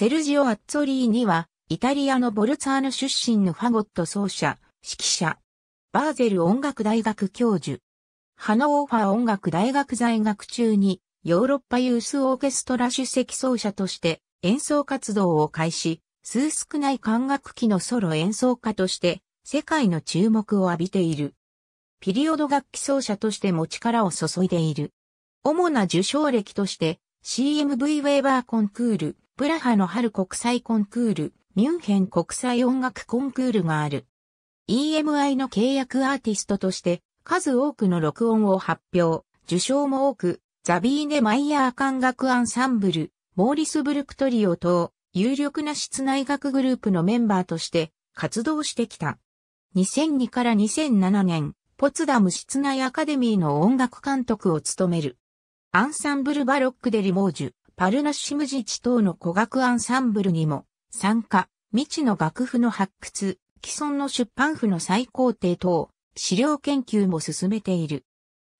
セルジオ・アッツォリーニは、イタリアのボルツァーノ出身のファゴット奏者、指揮者、バーゼル音楽大学教授、ハノーファー音楽大学在学中に、ヨーロッパユースオーケストラ主席奏者として演奏活動を開始、数少ない管楽器のソロ演奏家として世界の注目を浴びている。ピリオド楽器奏者としても力を注いでいる。主な受賞歴として CMV ウェーバーコンクール、プラハの春国際コンクール、ミュンヘン国際音楽コンクールがある。EMI の契約アーティストとして数多くの録音を発表、受賞も多く、ザビーネ・マイヤー管楽アンサンブル、モーリス・ブルクトリオ等、有力な室内楽グループのメンバーとして活動してきた。2002から2007年、ポツダム室内アカデミーの音楽監督を務める。アンサンブル・バロック・デ・リモージュ、パルナッシムジチ等の古学アンサンブルにも参加、未知の楽譜の発掘、既存の出版譜の再工程等、資料研究も進めている。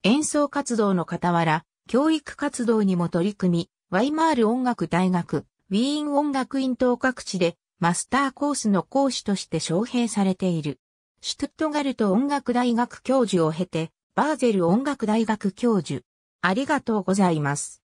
演奏活動の傍ら、教育活動にも取り組み、ワイマール音楽大学、ウィーン音楽院等各地でマスターコースの講師として招聘されている。シュトゥットガルト音楽大学教授を経て、バーゼル音楽大学教授。ありがとうございます。